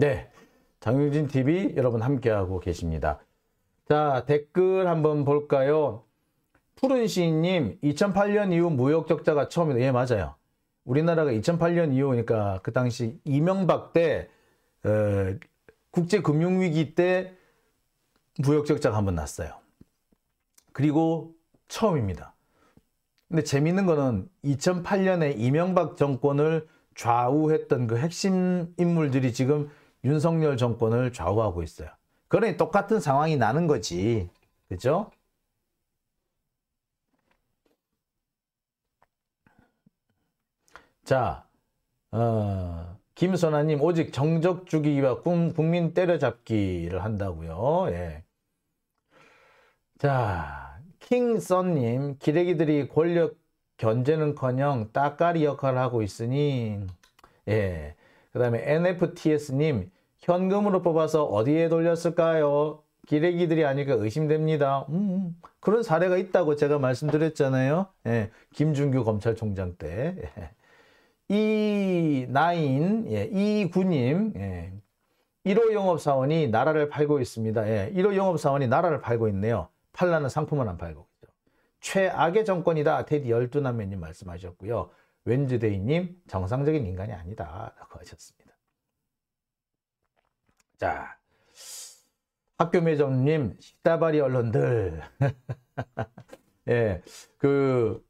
네, 장유진 TV 여러분 함께하고 계십니다. 자, 댓글 한번 볼까요? 푸른 시인님, 2008년 이후 무역적자가 처음이다. 예, 맞아요. 우리나라가 2008년 이후, 니까그 당시 이명박 때, 어, 국제금융위기 때 무역적자가 한번 났어요. 그리고 처음입니다. 근데 재밌는 거는 2008년에 이명박 정권을 좌우했던 그 핵심 인물들이 지금 윤석열 정권을 좌우하고 있어요. 그러니 똑같은 상황이 나는 거지. 그죠? 자, 어, 김선아님 오직 정적 죽이기와 꿈, 국민 때려잡기를 한다고요. 예. 자, 킹썬님 기레기들이 권력 견제는커녕 따까리 역할을 하고 있으니 예, 그 다음에 NFTS님, 현금으로 뽑아서 어디에 돌렸을까요? 기레기들이 아닐까 의심됩니다. 음, 음, 그런 사례가 있다고 제가 말씀드렸잖아요. 예, 김준규 검찰총장 때. 예. 나인, 예, E9님, 예. 1호 영업사원이 나라를 팔고 있습니다. 예, 1호 영업사원이 나라를 팔고 있네요. 팔라는 상품은 안 팔고. 있죠. 최악의 정권이다. 테디 열두남매님 말씀하셨고요. 웬즈데이님 정상적인 인간이 아니다라고 하셨습니다. 자, 학교 매점님 식다발이 언론들. 예, 그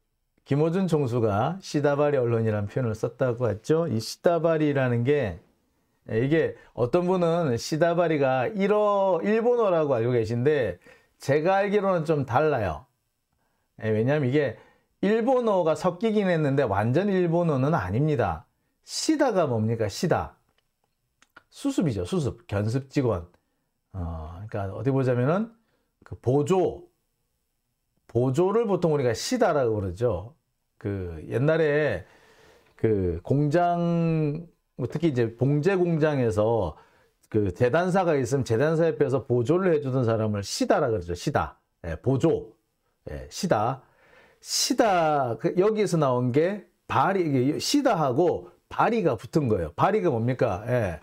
김호준 총수가 시다발이 언론이라는 표현을 썼다고 했죠. 이 시다발이라는 게 예, 이게 어떤 분은 시다바리가 일어, 일본어라고 알고 계신데 제가 알기로는 좀 달라요. 예, 왜냐하면 이게 일본어가 섞이긴 했는데 완전 일본어는 아닙니다. 시다가 뭡니까? 시다. 수습이죠. 수습. 견습 직원. 어, 그러니까 어디 보자면은 그 보조. 보조를 보통 우리가 시다라고 그러죠. 그 옛날에 그 공장 뭐 특히 이제 봉제 공장에서 그 재단사가 있으면 재단사 옆에서 보조를 해주던 사람을 시다라 그러죠. 시다. 예, 보조. 예, 시다. 시다 그 여기서 나온 게 바리 시다하고 바리가 붙은 거예요. 바리가 뭡니까? 예.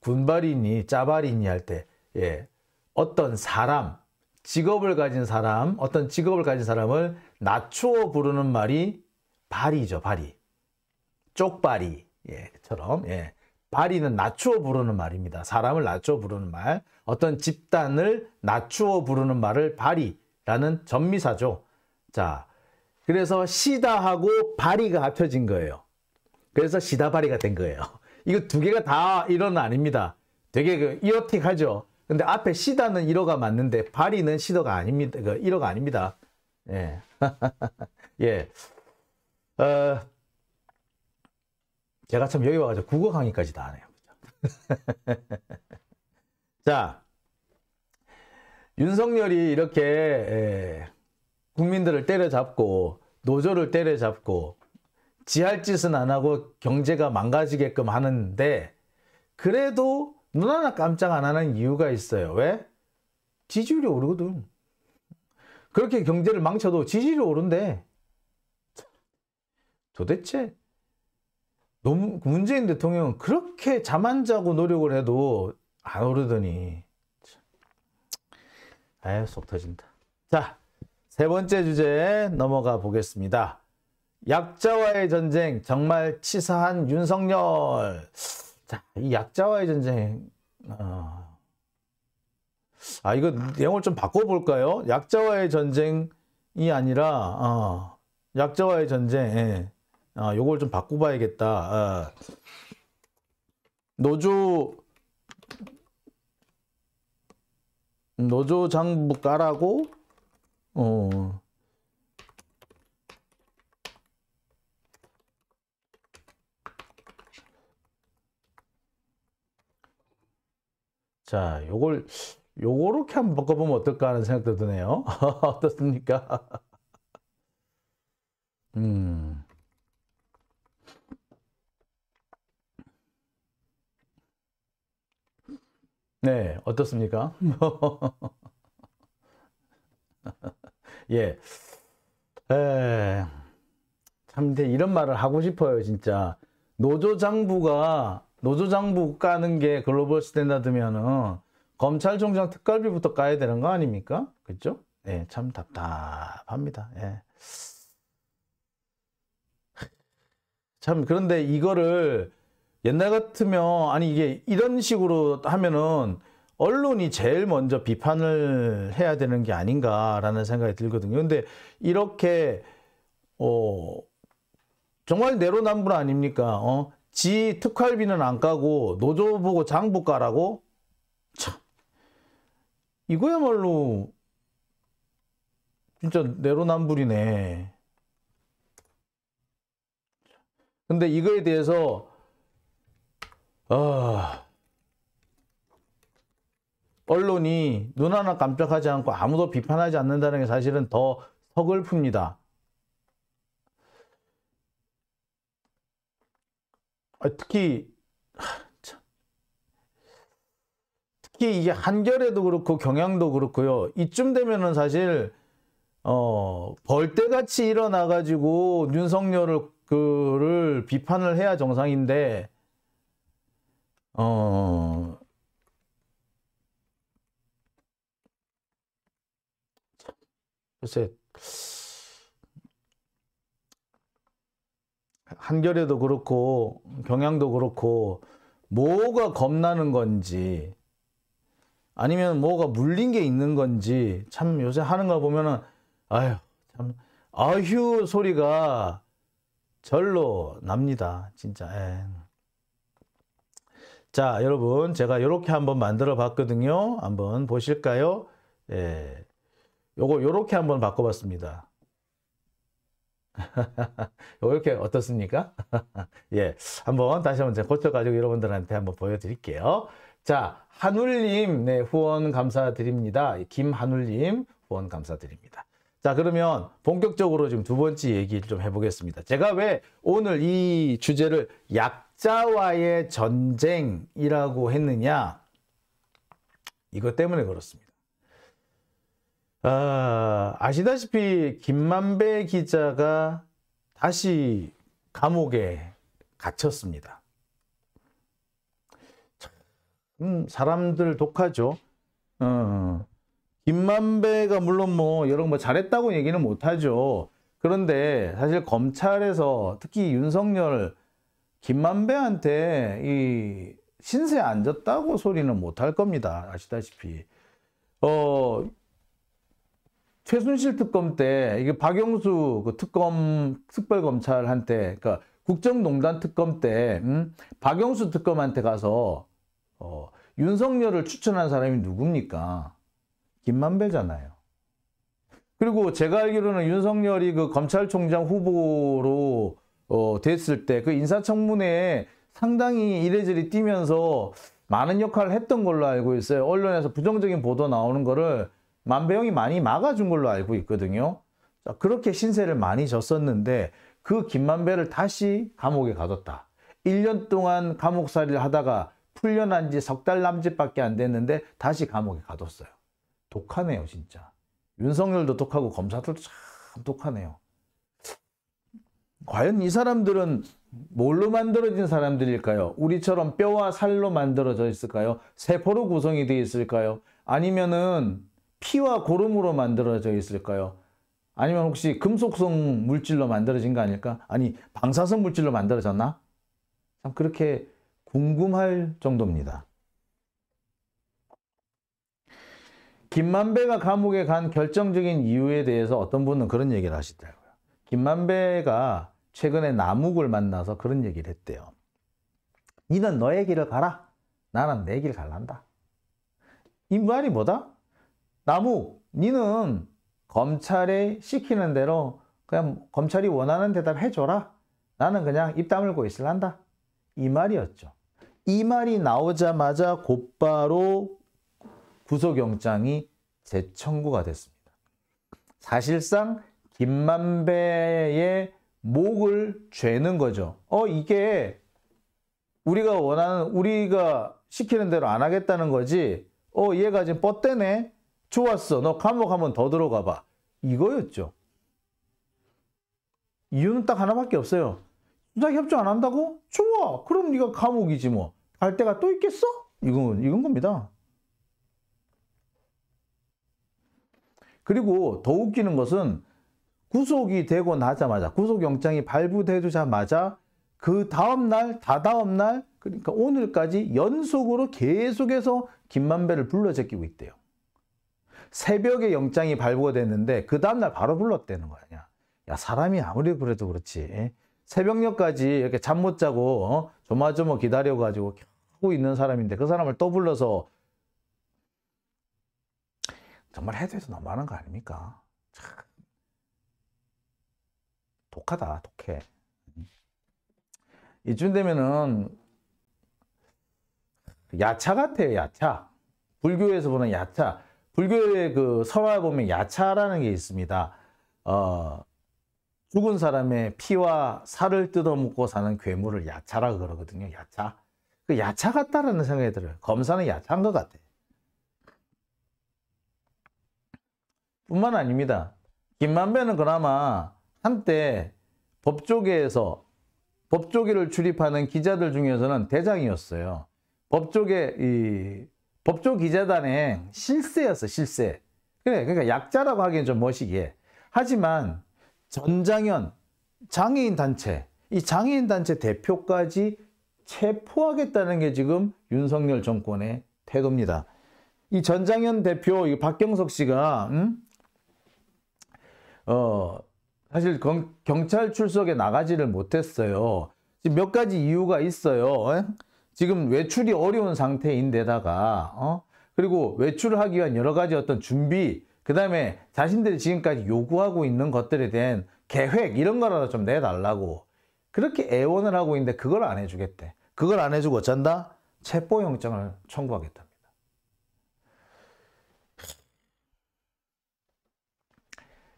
군발이니 짜발이니 할 때 예. 어떤 사람 직업을 가진 사람 어떤 직업을 가진 사람을 낮추어 부르는 말이 바리죠 바리 쪽바리 예처럼 예. 바리는 예. 낮추어 부르는 말입니다. 사람을 낮추어 부르는 말 어떤 집단을 낮추어 부르는 말을 바리라는 전미사죠. 자 그래서 시다하고 바리가 합쳐진 거예요. 그래서 시다바리가 된 거예요. 이거 두 개가 다 일어는 아닙니다. 되게 그 이어틱하죠. 근데 앞에 시다는 1호가 맞는데 바리는 시도가 아닙니다. 그1호가 아닙니다. 예. 예. 어, 제가 참 여기 와가지고 국어 강의까지 다 하네요. 자, 윤석열이 이렇게 예, 국민들을 때려잡고 노조를 때려잡고 지할 짓은 안 하고 경제가 망가지게끔 하는데 그래도 눈 하나 깜짝 안 하는 이유가 있어요. 왜? 지지율이 오르거든. 그렇게 경제를 망쳐도 지지율이 오른데 도대체 문재인 대통령은 그렇게 자만 자고 노력을 해도 안 오르더니 아유 속 터진다. 자세 번째 주제에 넘어가 보겠습니다. 약자와의 전쟁 정말 치사한 윤석열. 자, 이 약자와의 전쟁. 어... 아, 이거 내용을 좀 바꿔볼까요? 약자와의 전쟁이 아니라 어, 약자와의 전쟁. 예. 어, 요걸 좀 바꿔봐야겠다. 어. 노조 노조 장부 까라고 어, 어. 자, 요걸 요렇게 한번 바꿔보면 어떨까 하는 생각도 드네요. 어떻습니까? 음. 네, 어떻습니까? 예. 에, 참 이런 말을 하고 싶어요 진짜 노조 장부가 노조 장부 까는 게 글로벌 스탠다드면은 검찰총장 특갈비부터 까야 되는 거 아닙니까? 그죠? 예, 참 답답합니다. 예. 참 그런데 이거를 옛날 같으면 아니 이게 이런 식으로 하면은 언론이 제일 먼저 비판을 해야 되는 게 아닌가라는 생각이 들거든요. 근데 이렇게 어 정말 내로남불 아닙니까? 어? 지 특활비는 안 까고 노조 보고 장부 까라고? 참 이거야말로 진짜 내로남불이네. 근데 이거에 대해서 아 언론이 눈 하나 깜짝하지 않고 아무도 비판하지 않는다는 게 사실은 더 서글픕니다. 아, 특히 특히 이게 한결에도 그렇고 경향도 그렇고요. 이쯤 되면은 사실 어, 벌떼같이 일어나 가지고 윤석열을 그를 비판을 해야 정상인데 어 글쎄 한겨레도 그렇고 경향도 그렇고 뭐가 겁나는 건지 아니면 뭐가 물린 게 있는 건지 참 요새 하는 거 보면은 아유 참 아휴 소리가 절로 납니다 진짜 에. 예. 자 여러분 제가 이렇게 한번 만들어 봤거든요 한번 보실까요 예. 요거 요렇게 한번 바꿔봤습니다. 이렇게 어떻습니까? 예, 한번 다시 한번 제가 고쳐가지고 여러분들한테 한번 보여드릴게요. 자, 한울님, 네, 후원 감사드립니다. 김한울님, 후원 감사드립니다. 자, 그러면 본격적으로 지금 두 번째 얘기를 좀 해보겠습니다. 제가 왜 오늘 이 주제를 약자와의 전쟁이라고 했느냐? 이것 때문에 그렇습니다. 아, 아시다시피 김만배 기자가 다시 감옥에 갇혔습니다. 음, 사람들 독하죠. 어, 김만배가 물론 뭐 여러 뭐 잘했다고 얘기는 못하죠. 그런데 사실 검찰에서 특히 윤석열 김만배한테 이 신세 안 졌다고 소리는 못할 겁니다. 아시다시피 어 최순실 특검 때 이게 박영수 그 특검 특별검찰한테 그니까 국정농단 특검 때 음? 박영수 특검한테 가서 어, 윤석열을 추천한 사람이 누굽니까? 김만배잖아요. 그리고 제가 알기로는 윤석열이 그 검찰총장 후보로 어, 됐을 때 그 인사청문회에 상당히 이래저래 뛰면서 많은 역할을 했던 걸로 알고 있어요. 언론에서 부정적인 보도 나오는 거를 만배영이 많이 막아준 걸로 알고 있거든요. 자, 그렇게 신세를 많이 졌었는데 그 김만배를 다시 감옥에 가뒀다. 1년 동안 감옥살이를 하다가 풀려난 지 석 달 남짓밖에 안 됐는데 다시 감옥에 가뒀어요. 독하네요, 진짜. 윤석열도 독하고 검사들도 참 독하네요. 과연 이 사람들은 뭘로 만들어진 사람들일까요? 우리처럼 뼈와 살로 만들어져 있을까요? 세포로 구성이 되어 있을까요? 아니면은 피와 고름으로 만들어져 있을까요? 아니면 혹시 금속성 물질로 만들어진 거 아닐까? 아니 방사성 물질로 만들어졌나? 참 그렇게 궁금할 정도입니다. 김만배가 감옥에 간 결정적인 이유에 대해서 어떤 분은 그런 얘기를 하시더라고요. 김만배가 최근에 남욱을 만나서 그런 얘기를 했대요. 니는 너의 길을 가라. 나는 내길 갈란다. 이 말이 뭐다? 나무, 니는 검찰에 시키는 대로 그냥 검찰이 원하는 대답 해줘라. 나는 그냥 입 다물고 있을란다. 이 말이었죠. 이 말이 나오자마자 곧바로 구속영장이 재청구가 됐습니다. 사실상 김만배의 목을 죄는 거죠. 어, 이게 우리가 원하는, 우리가 시키는 대로 안 하겠다는 거지. 어, 얘가 지금 뻗대네? 좋았어. 너 감옥 한번 더 들어가 봐. 이거였죠. 이유는 딱 하나밖에 없어요. 수 협조 안 한다고? 좋아. 그럼 네가 감옥이지 뭐. 갈 데가 또 있겠어? 이건 이건 겁니다. 그리고 더 웃기는 것은 구속이 되고 나자마자 구속영장이 발부되자마자 그 다음날 다다음날 그러니까 오늘까지 연속으로 계속해서 김만배를 불러 제끼고 있대요. 새벽에 영장이 발부가 됐는데 그 다음날 바로 불렀다는 거 아니야. 야 사람이 아무리 그래도 그렇지. 새벽녘까지 이렇게 잠 못 자고 어? 조마조마 기다려가지고 하고 있는 사람인데 그 사람을 또 불러서 정말 해도 해서 너무하는 거 아닙니까? 참 독하다 독해 이쯤 되면은 야차 같아요 야차 불교에서 보는 야차 불교의 그 설화에 보면 야차라는 게 있습니다. 어, 죽은 사람의 피와 살을 뜯어먹고 사는 괴물을 야차라 그러거든요. 야차. 그 야차 같다라는 생각이 들어요. 검사는 야차인 것 같아. 뿐만 아닙니다. 김만배는 그나마 한때 법조계에서 법조계를 출입하는 기자들 중에서는 대장이었어요. 법조계 이 법조기자단의 실세였어 실세 그래 그러니까 약자라고 하기엔 좀 멋이기에 하지만 전장현 장애인 단체 이 장애인 단체 대표까지 체포하겠다는 게 지금 윤석열 정권의 태도입니다. 이 전장현 대표 이 박경석 씨가 음? 어, 사실 경, 찰 출석에 나가지를 못했어요. 지금 몇 가지 이유가 있어요. 에? 어? 지금 외출이 어려운 상태인데다가 어? 그리고 외출 하기 위한 여러 가지 어떤 준비 그 다음에 자신들이 지금까지 요구하고 있는 것들에 대한 계획 이런 거라도 좀 내달라고 그렇게 애원을 하고 있는데 그걸 안 해주겠대 그걸 안 해주고 어쩐다? 체포영장을 청구하겠답니다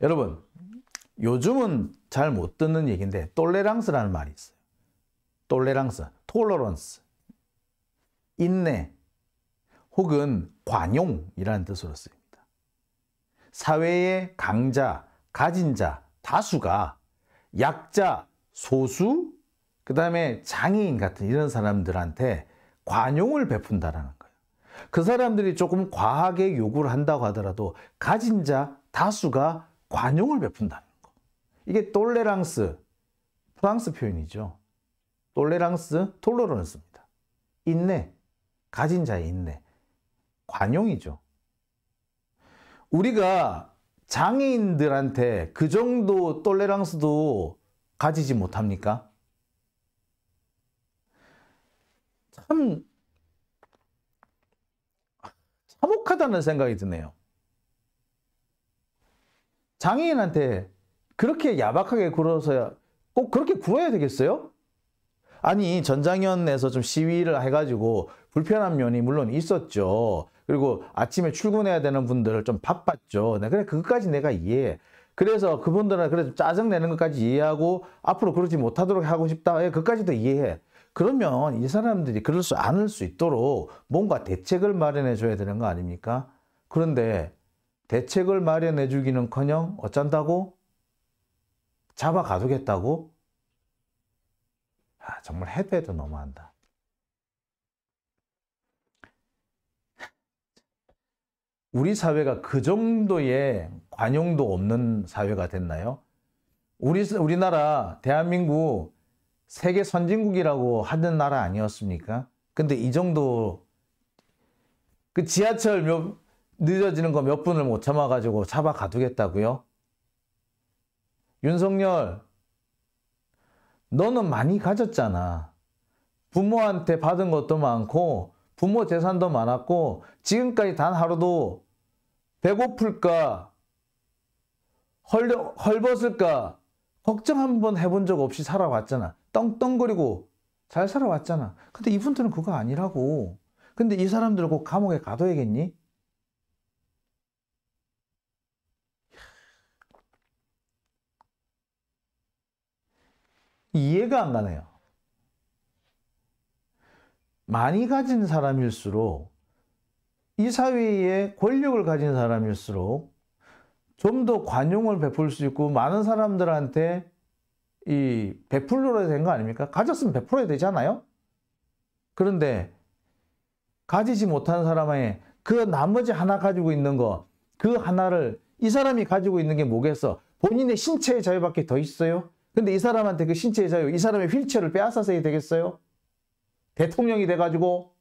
여러분 요즘은 잘 못 듣는 얘기인데 똘레랑스라는 말이 있어요 똘레랑스, 톨러런스 인내 혹은 관용이라는 뜻으로 쓰입니다. 사회의 강자, 가진 자, 다수가 약자, 소수, 그 다음에 장애인 같은 이런 사람들한테 관용을 베푼다라는 거예요. 그 사람들이 조금 과하게 요구를 한다고 하더라도 가진 자, 다수가 관용을 베푼다는 거. 이게 똘레랑스, 프랑스 표현이죠. 똘레랑스, 톨로런스입니다. 인내, 가진 자의 인내. 관용이죠. 우리가 장애인들한테 그 정도 똘레랑스도 가지지 못합니까? 참 참혹하다는 생각이 드네요. 장애인한테 그렇게 야박하게 굴어서야 꼭 그렇게 굴어야 되겠어요? 아니 전장현에서 좀 시위를 해가지고 불편한 면이 물론 있었죠. 그리고 아침에 출근해야 되는 분들 을좀 바빴죠. 네, 그래 그것까지 내가 이해해. 그래서 그분들은 그래도 짜증 내는 것까지 이해하고 앞으로 그러지 못하도록 하고 싶다. 예, 그까지도 이해해. 그러면 이 사람들이 그럴 수 않을 수 있도록 뭔가 대책을 마련해 줘야 되는 거 아닙니까? 그런데 대책을 마련해 주기는커녕 어쩐다고? 잡아 가두겠다고? 아, 정말 해도 해도 너무한다. 우리 사회가 그 정도의 관용도 없는 사회가 됐나요? 우리, 우리나라, 대한민국 세계 선진국이라고 하는 나라 아니었습니까? 근데 이 정도 그 지하철 몇, 늦어지는 거 몇 분을 못 참아가지고 잡아 가두겠다고요? 윤석열 너는 많이 가졌잖아. 부모한테 받은 것도 많고 부모 재산도 많았고 지금까지 단 하루도 배고플까 헐려, 헐벗을까 걱정 한번 해본 적 없이 살아왔잖아. 떵떵거리고 잘 살아왔잖아. 근데 이분들은 그거 아니라고. 근데 이 사람들은 꼭 감옥에 가둬야겠니? 이해가 안 가네요. 많이 가진 사람일수록 이 사회에 권력을 가진 사람일수록 좀 더 관용을 베풀 수 있고 많은 사람들한테 이베풀러야 되는 거 아닙니까? 가졌으면 베풀어야 되잖아요. 그런데 가지지 못한 사람의 그 나머지 하나 가지고 있는 거 그 하나를 이 사람이 가지고 있는 게 뭐겠어? 본인의 신체의 자유밖에 더 있어요? 근데 이 사람한테 그 신체의 자유, 이 사람의 휠체어를 빼앗아서야 해 되겠어요? 대통령이 돼가지고,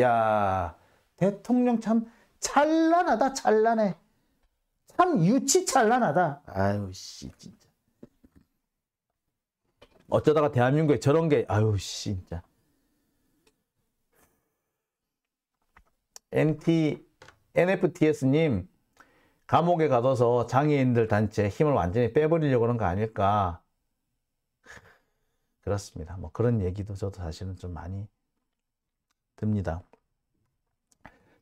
야 대통령 참 찬란하다, 찬란해. 참 유치찬란하다. 아유, 씨, 진짜. 어쩌다가 대한민국에 저런 게, 아유, 씨, 진짜. NT, NFTS님, 감옥에 가둬서 장애인들 단체 힘을 완전히 빼버리려고 그런 거 아닐까. 그렇습니다. 뭐 그런 얘기도 저도 사실은 좀 많이 듭니다.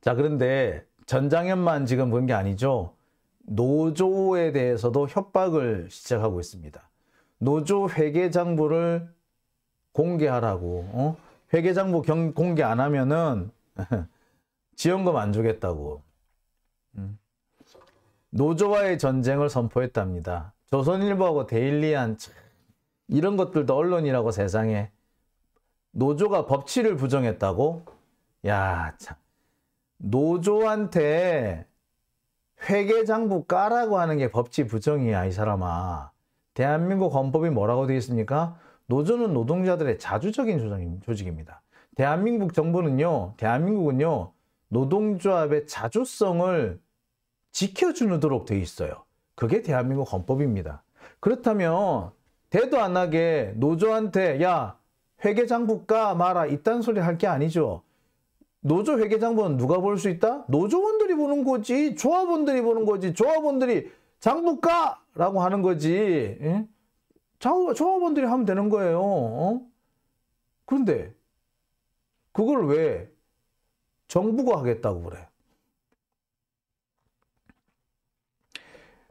자, 그런데 전장현만 지금 그런 게 아니죠. 노조에 대해서도 협박을 시작하고 있습니다. 노조 회계장부를 공개하라고, 어? 회계장부 경, 공개 안 하면은 지원금 안 주겠다고. 음. 노조와의 전쟁을 선포했답니다. 조선일보하고 데일리한 참 이런 것들도 언론이라고 세상에 노조가 법치를 부정했다고? 야, 참. 노조한테 회계장부 까라고 하는 게 법치 부정이야, 이 사람아. 대한민국 헌법이 뭐라고 되어 있습니까? 노조는 노동자들의 자주적인 조직입니다. 대한민국 정부는요, 대한민국은요, 노동조합의 자주성을 지켜주도록 되어 있어요. 그게 대한민국 헌법입니다. 그렇다면 대도 안 하게 노조한테 야 회계장부가 마라 이딴 소리 할 게 아니죠. 노조 회계장부는 누가 볼 수 있다? 노조원들이 보는 거지 조합원들이 보는 거지 조합원들이 장부가 라고 하는 거지 예? 조합원들이 하면 되는 거예요. 어? 그런데 그걸 왜 정부가 하겠다고 그래?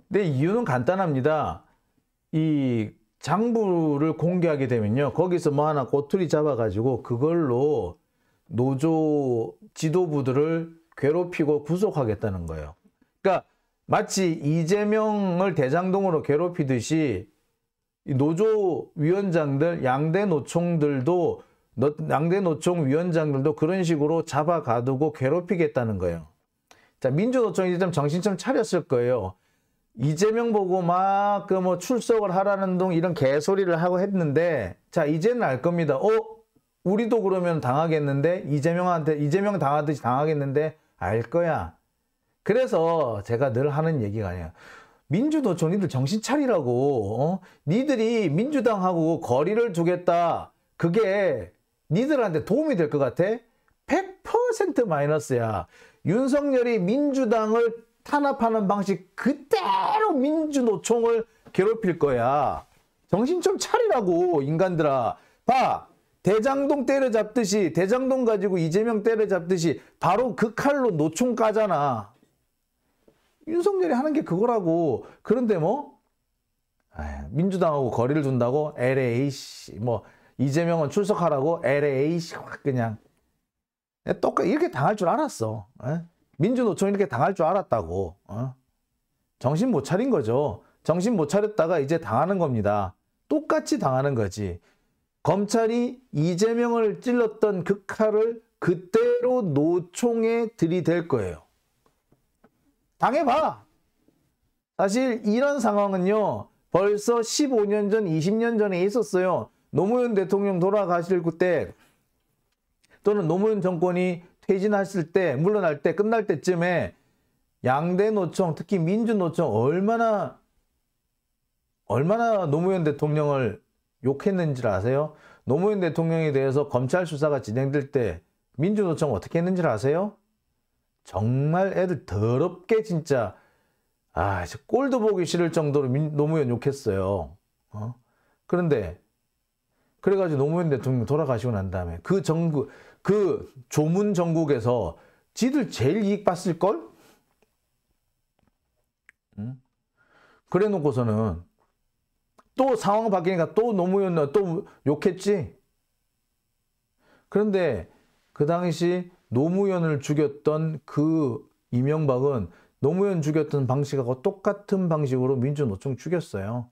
내 이유는 간단합니다. 이 장부를 공개하게 되면요. 거기서 뭐 하나 꼬투리 잡아가지고 그걸로 노조 지도부들을 괴롭히고 구속하겠다는 거예요. 그러니까 마치 이재명을 대장동으로 괴롭히듯이 노조 위원장들, 양대 노총들도 양대 노총 위원장들도 그런 식으로 잡아가두고 괴롭히겠다는 거예요. 자, 민주노총이 좀 정신 좀 차렸을 거예요. 이재명 보고 막 그 뭐 출석을 하라는 둥 이런 개소리를 하고 했는데 자 이제는 알 겁니다. 어 우리도 그러면 당하겠는데 이재명한테 이재명 당하듯이 당하겠는데 알 거야. 그래서 제가 늘 하는 얘기가 아니야 민주노총 이들 정신 차리라고 어? 니들이 민주당하고 거리를 두겠다 그게 니들한테 도움이 될 것 같아? 100% 마이너스야. 윤석열이 민주당을 탄압하는 방식 그대로 민주노총을 괴롭힐 거야. 정신 좀 차리라고 인간들아. 봐. 대장동 때려잡듯이 대장동 가지고 이재명 때려잡듯이 바로 그 칼로 노총 까잖아. 윤석열이 하는 게 그거라고. 그런데 뭐 민주당하고 거리를 둔다고 LA 씨뭐 이재명은 출석하라고 LA 씨 그냥 똑같 이렇게 당할 줄 알았어. 에? 예? 민주노총 이렇게 당할 줄 알았다고 어? 정신 못 차린 거죠. 정신 못 차렸다가 이제 당하는 겁니다. 똑같이 당하는 거지. 검찰이 이재명을 찔렀던 극 칼을 그대로 노총에 들이댈 거예요. 당해봐. 사실 이런 상황은요. 벌써 15년 전, 20년 전에 있었어요. 노무현 대통령 돌아가실 그때 또는 노무현 정권이 퇴진했을 때 물러날 때 끝날 때쯤에 양대 노총 특히 민주노총 얼마나 얼마나 노무현 대통령을 욕했는지 아세요? 노무현 대통령에 대해서 검찰 수사가 진행될 때 민주노총 어떻게 했는지 아세요? 정말 애들 더럽게 진짜 아 꼴도 보기 싫을 정도로 민, 노무현 욕했어요. 어? 그런데 그래가지고 노무현 대통령 돌아가시고 난 다음에 그 정부 그 조문 전국에서 지들 제일 이익 봤을 걸? 그래 놓고서는 또 상황 바뀌니까 또 노무현 또 욕했지. 그런데 그 당시 노무현을 죽였던 그 이명박은 노무현 죽였던 방식하고 똑같은 방식으로 민주노총 죽였어요.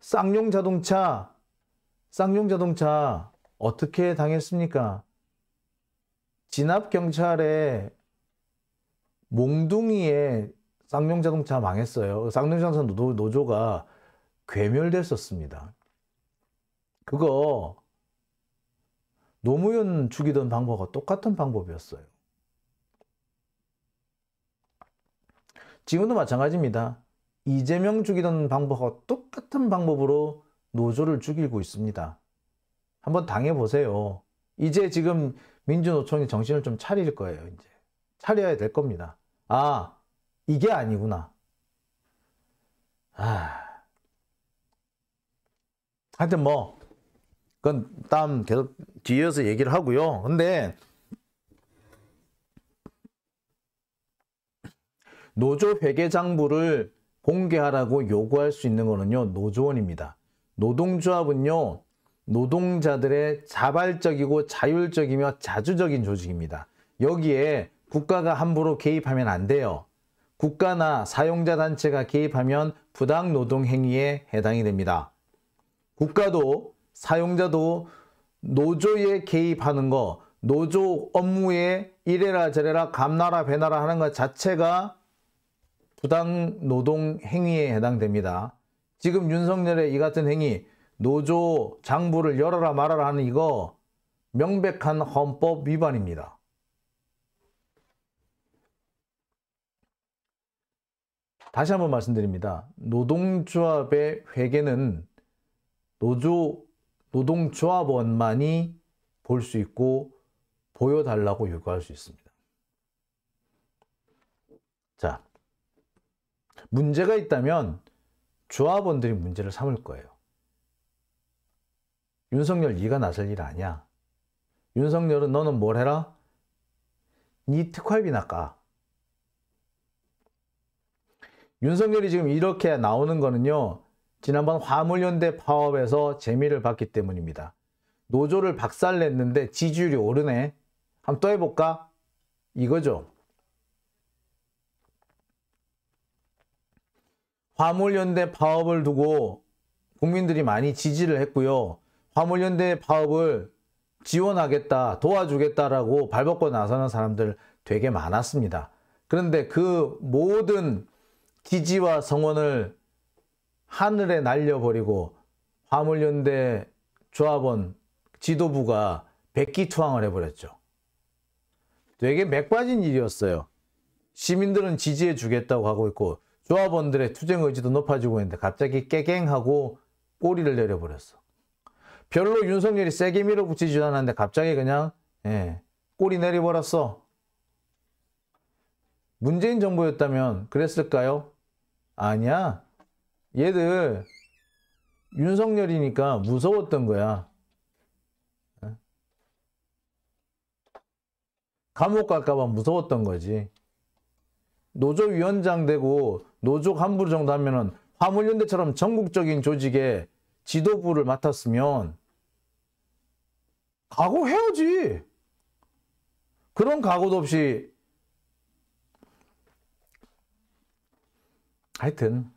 쌍용 자동차, 쌍용 자동차 어떻게 당했습니까? 진압 경찰에 몽둥이에 쌍용자동차 망했어요. 쌍용자동차 노조, 가 괴멸됐었습니다. 그거 노무현 죽이던 방법과 똑같은 방법이었어요. 지금도 마찬가지입니다. 이재명 죽이던 방법과 똑같은 방법으로 노조를 죽이고 있습니다. 한번 당해보세요. 이제 지금 민주노총이 정신을 좀 차릴 거예요. 이제 차려야 될 겁니다. 아, 이게 아니구나. 아. 하여튼 뭐, 그건 다음 계속 뒤에서 얘기를 하고요. 근데 노조 회계장부를 공개하라고 요구할 수 있는 거는요 노조원입니다. 노동조합은요 노동자들의 자발적이고 자율적이며 자주적인 조직입니다. 여기에 국가가 함부로 개입하면 안 돼요. 국가나 사용자 단체가 개입하면 부당 노동 행위에 해당이 됩니다. 국가도 사용자도 노조에 개입하는 거, 노조 업무에 이래라 저래라 감나라 배나라 하는 것 자체가 부당 노동 행위에 해당됩니다. 지금 윤석열의 이 같은 행위 노조 장부를 열어라 말아라 하는 이거 명백한 헌법 위반입니다. 다시 한번 말씀드립니다. 노동조합의 회계는 노조 노동조합원만이 볼 수 있고 보여달라고 요구할 수 있습니다. 자, 문제가 있다면 조합원들이 문제를 삼을 거예요. 윤석열 네가 나설 일 아니야. 윤석열은 너는 뭘 해라? 네 특활비 나까. 윤석열이 지금 이렇게 나오는 거는요. 지난번 화물연대 파업에서 재미를 봤기 때문입니다. 노조를 박살냈는데 지지율이 오르네. 한번 또 해볼까? 이거죠. 화물연대 파업을 두고 국민들이 많이 지지를 했고요. 화물연대 파업을 지원하겠다, 도와주겠다라고 발벗고 나서는 사람들 되게 많았습니다. 그런데 그 모든 기지와 성원을 하늘에 날려버리고 화물연대 조합원 지도부가 백기투항을 해버렸죠. 되게 맥빠진 일이었어요. 시민들은 지지해 주겠다고 하고 있고 조합원들의 투쟁 의지도 높아지고 있는데 갑자기 깨갱하고 꼬리를 내려버렸어. 별로 윤석열이 세게 밀어붙이지도 않았는데 갑자기 그냥 예, 꼬리 내리버렸어. 문재인 정부였다면 그랬을까요? 아니야. 얘들 윤석열이니까 무서웠던 거야. 예? 감옥 갈까봐 무서웠던 거지. 노조위원장 되고 노조 간부 정도 하면은 화물연대처럼 전국적인 조직에 지도부를 맡았으면 각오해야지. 그런 각오도 없이 하여튼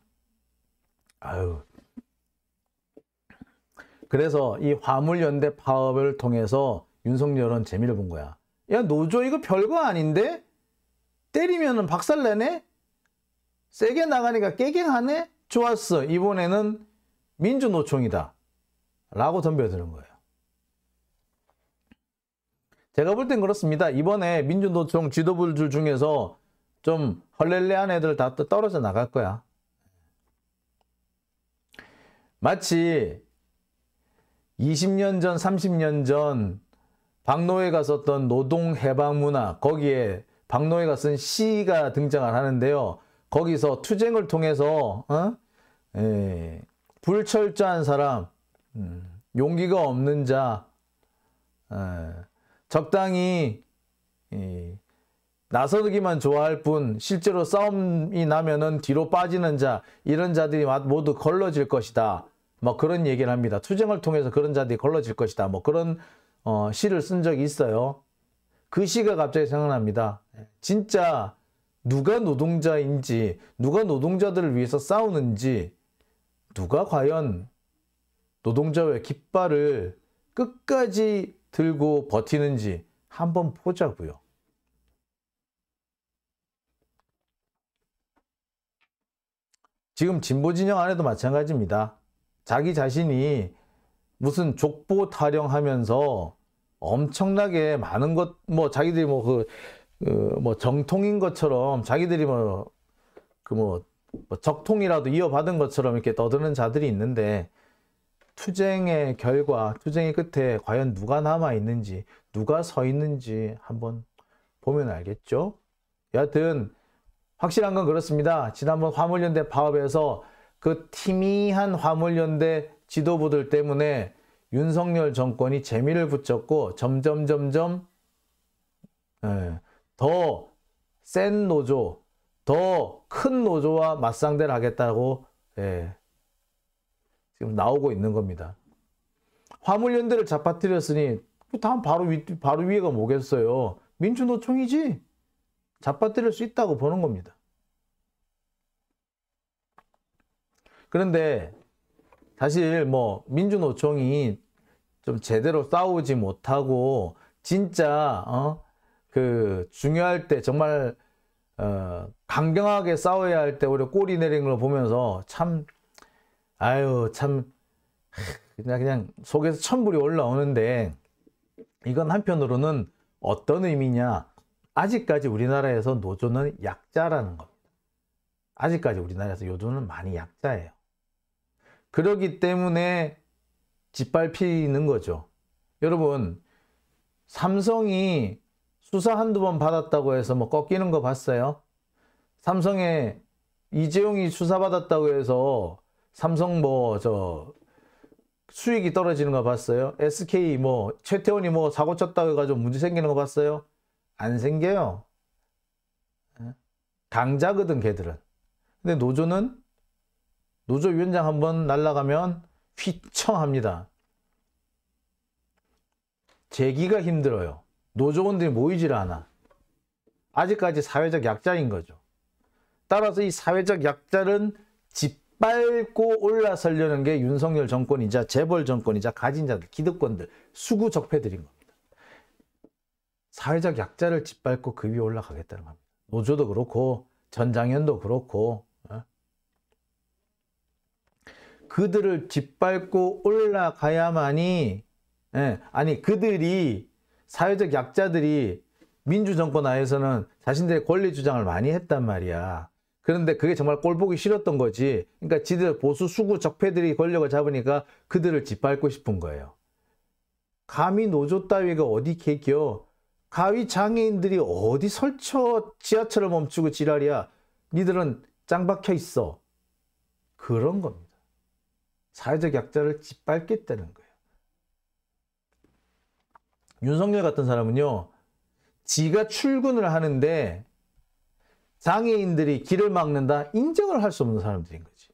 아유 그래서 이 화물연대 파업을 통해서 윤석열은 재미를 본 거야. 야 노조 이거 별거 아닌데 때리면 박살내네? 세게 나가니까 깨갱하네? 좋았어. 이번에는 민주노총이다 라고 덤벼드는 거예요. 제가 볼 땐 그렇습니다. 이번에 민주노총 지도부들 중에서 좀 헐렐레한 애들 다 떨어져 나갈 거야. 마치 20년 전, 30년 전 박노회가 썼던 노동해방문화 거기에 박노회가 쓴 시가 등장을 하는데요. 거기서 투쟁을 통해서 어? 예. 불철저한 사람, 음, 용기가 없는 자, 예, 적당히 나서기만 좋아할 뿐 실제로 싸움이 나면은 뒤로 빠지는 자 이런 자들이 모두 걸러질 것이다. 뭐 그런 얘기를 합니다. 투쟁을 통해서 그런 자들이 걸러질 것이다. 뭐 그런 어, 시를 쓴 적이 있어요. 그 시가 갑자기 생각납니다. 예, 진짜 누가 노동자인지 누가 노동자들을 위해서 싸우는지 누가 과연 노동자의 깃발을 끝까지 들고 버티는지 한번 보자고요. 지금 진보진영 안에도 마찬가지입니다. 자기 자신이 무슨 족보 타령하면서 엄청나게 많은 것, 뭐 자기들이 뭐 그, 그뭐 정통인 것처럼 자기들이 뭐, 그뭐 뭐 적통이라도 이어받은 것처럼 이렇게 떠드는 자들이 있는데 투쟁의 결과, 투쟁의 끝에 과연 누가 남아 있는지, 누가 서 있는지 한번 보면 알겠죠? 여하튼 확실한 건 그렇습니다. 지난번 화물연대 파업에서 그 티미한 화물연대 지도부들 때문에 윤석열 정권이 재미를 붙였고 점점 점점 예, 더센 노조, 더큰 노조와 맞상대를 하겠다고 예, 지금 나오고 있는 겁니다. 화물연대를 잡아뜨렸으니 다음 바로, 위, 바로 위에가 뭐겠어요? 민주노총이지? 잡아뜨릴 수 있다고 보는 겁니다. 그런데 사실 뭐 민주노총이 좀 제대로 싸우지 못하고 진짜 어? 그 중요할 때 정말 어, 강경하게 싸워야 할때 오히려 꼬리 내린 걸 보면서 참 아유 참 그냥 그냥 속에서 천불이 올라오는데 이건 한편으로는 어떤 의미냐 아직까지 우리나라에서 노조는 약자라는 겁니다. 아직까지 우리나라에서 노조는 많이 약자예요. 그러기 때문에 짓밟히는 거죠. 여러분 삼성이 수사 한두 번 받았다고 해서 뭐 꺾이는 거 봤어요? 삼성에 이재용이 수사받았다고 해서 삼성 뭐 저 수익이 떨어지는 거 봤어요? SK 뭐 최태원이 뭐 사고 쳤다고 해가지고 문제 생기는 거 봤어요? 안 생겨요. 예? 강자거든 걔들은. 근데 노조는 노조 위원장 한 번 날라가면 휘청합니다. 재기가 힘들어요. 노조원들이 모이질 않아. 아직까지 사회적 약자인 거죠. 따라서 이 사회적 약자는 짓밟고 올라설려는게 윤석열 정권이자 재벌 정권이자 가진 자들, 기득권들, 수구 적폐들인 겁니다. 사회적 약자를 짓밟고 그 위에 올라가겠다는 겁니다. 노조도 그렇고 전장현도 그렇고 어? 그들을 짓밟고 올라가야만이 예, 아니 그들이 사회적 약자들이 민주정권 하에서는 자신들의 권리 주장을 많이 했단 말이야. 그런데 그게 정말 꼴 보기 싫었던 거지. 그러니까 지들 보수 수구 적폐들이 권력을 잡으니까 그들을 짓밟고 싶은 거예요. 감히 노조 따위가 어디 개겨? 가위 장애인들이 어디 설쳐 지하철을 멈추고 지랄이야. 니들은 짱박혀 있어. 그런 겁니다. 사회적 약자를 짓밟겠다는 거예요. 윤석열 같은 사람은요. 지가 출근을 하는데 장애인들이 길을 막는다 인정을 할 수 없는 사람들인 거지.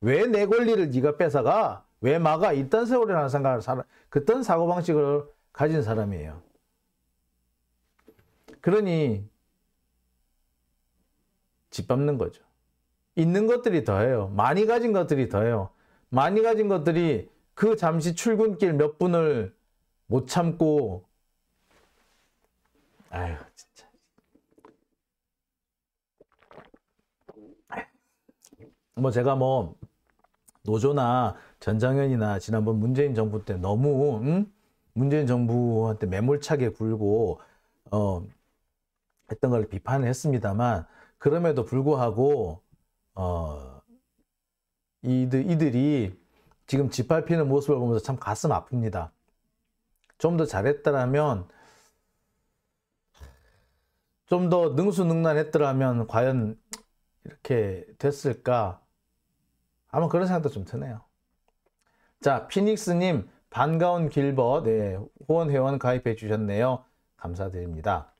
왜 내 권리를 네가 뺏어가? 왜 막아? 이딴 세월이라는 생각을 사람, 그딴 사고방식을 가진 사람이에요. 그러니 짓밟는 거죠. 있는 것들이 더해요. 많이 가진 것들이 더해요. 많이 가진 것들이 그 잠시 출근길 몇 분을 못 참고 아휴 진짜 뭐 제가 뭐 노조나 전장현이나 지난번 문재인 정부 때 너무 음? 문재인 정부한테 매몰차게 굴고 어, 했던 걸비판 했습니다만 그럼에도 불구하고 어, 이들, 이들이 지금 짓밟히는 모습을 보면서 참 가슴 아픕니다. 좀더 잘했더라면 좀 더 능수능란했더라면 과연 이렇게 됐을까? 아마 그런 생각도 좀 드네요. 자, 피닉스님 반가운 길버 네, 후원 회원 가입해 주셨네요. 감사드립니다.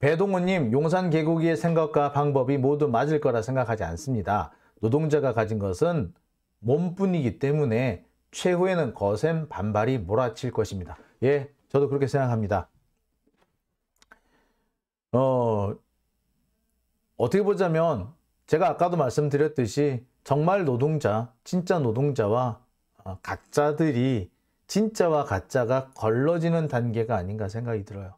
배동호님 용산 개고기의 생각과 방법이 모두 맞을 거라 생각하지 않습니다. 노동자가 가진 것은 몸뿐이기 때문에 최후에는 거센 반발이 몰아칠 것입니다. 예, 저도 그렇게 생각합니다. 어, 어떻게 보자면 제가 아까도 말씀드렸듯이 정말 노동자, 진짜 노동자와 각자들이 어, 진짜와 가짜가 걸러지는 단계가 아닌가 생각이 들어요.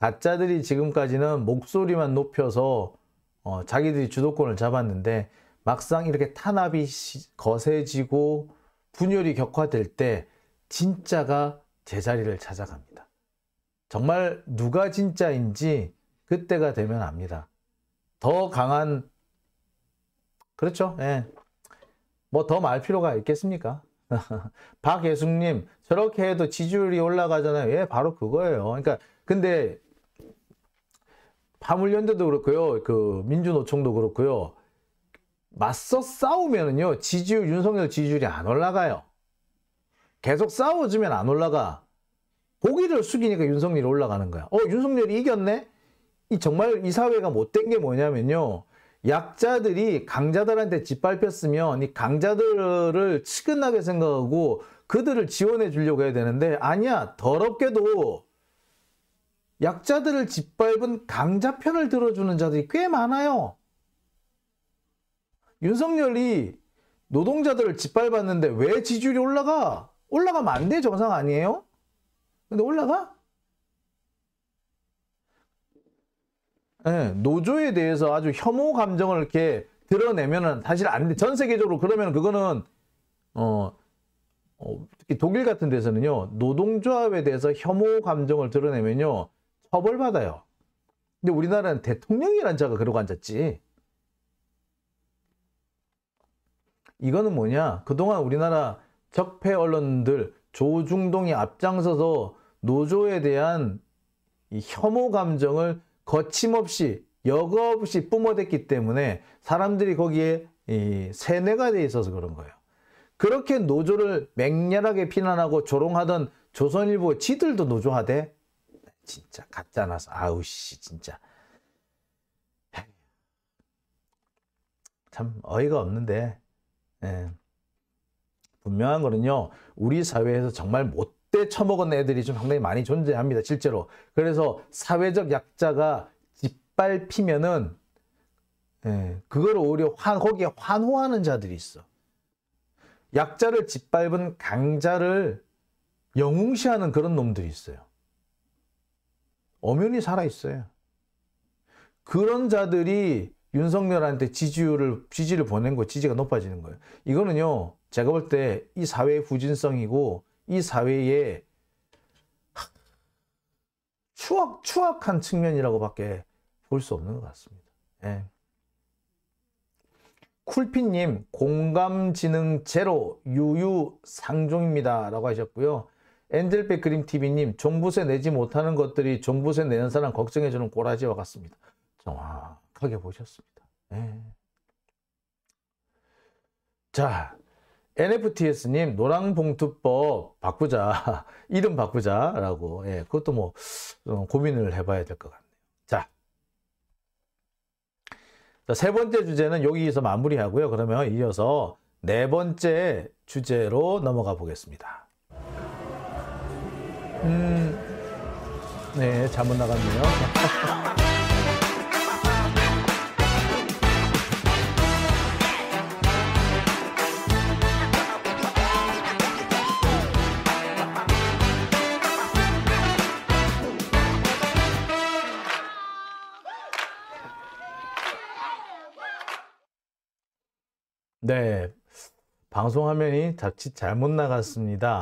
가짜들이 지금까지는 목소리만 높여서 어, 자기들이 주도권을 잡았는데 막상 이렇게 탄압이 거세지고 분열이 격화될 때 진짜가 제자리를 찾아갑니다. 정말 누가 진짜인지 그때가 되면 압니다. 더 강한 그렇죠. 예. 뭐 더 말 필요가 있겠습니까? 박예숙님 저렇게 해도 지지율이 올라가잖아요. 예, 바로 그거예요. 그러니까 근데 파물연대도 그렇고요. 그 민주노총도 그렇고요. 맞서 싸우면은요 지지율 윤석열 지지율이 안 올라가요. 계속 싸워주면 안 올라가. 고기를 숙이니까 윤석열이 올라가는 거야. 어 윤석열이 이겼네? 이 정말 이 사회가 못된 게 뭐냐면요. 약자들이 강자들한테 짓밟혔으면 이 강자들을 치근하게 생각하고 그들을 지원해 주려고 해야 되는데 아니야 더럽게도 약자들을 짓밟은 강자 편을 들어주는 자들이 꽤 많아요. 윤석열이 노동자들을 짓밟았는데 왜 지지율이 올라가? 올라가면 안 돼 정상 아니에요? 근데 올라가? 네, 노조에 대해서 아주 혐오 감정을 이렇게 드러내면은 사실 안 돼. 전 세계적으로 그러면 그거는 어, 어, 특히 독일 같은 데서는요 노동조합에 대해서 혐오 감정을 드러내면요 처벌받아요. 근데 우리나라는 대통령이라는 자가 그러고 앉았지. 이거는 뭐냐? 그동안 우리나라 적폐 언론들 조중동이 앞장서서 노조에 대한 혐오 감정을 거침없이 여거없이 뿜어댔기 때문에 사람들이 거기에 세뇌가 돼 있어서 그런 거예요. 그렇게 노조를 맹렬하게 비난하고 조롱하던 조선일보 지들도 노조하대? 진짜 가짜 나서 아우씨 진짜 참 어이가 없는데 예. 분명한 거는요. 우리 사회에서 정말 못돼 처먹은 애들이 좀 상당히 많이 존재합니다. 실제로. 그래서 사회적 약자가 짓밟히면은 예, 그걸 오히려 환, 거기에 환호하는 자들이 있어. 약자를 짓밟은 강자를 영웅시하는 그런 놈들이 있어요. 엄연히 살아있어요. 그런 자들이 윤석열한테 지지율을 지지를 보낸 거 지지가 높아지는 거예요. 이거는요. 제가 볼 때 이 사회의 부진성이고 이 사회의 추악 추악한 측면이라고밖에 볼 수 없는 것 같습니다. 예. 쿨피님 공감지능 제로 유유상종입니다 라고 하셨고요 엔젤백 그림TV님 종부세 내지 못하는 것들이 종부세 내는 사람 걱정해주는 꼬라지와 같습니다 정확 아. 하게 보셨습니다. 네. 자, NFTS님 노랑봉투법 바꾸자 이름 바꾸자라고 예, 그것도 뭐 고민을 해봐야 될 것 같네요. 자, 세 번째 주제는 여기서 마무리하고요. 그러면 이어서 네 번째 주제로 넘어가 보겠습니다. 음, 네 잘못 나갔네요. 네. 방송 화면이 자칫 잘못 나갔습니다.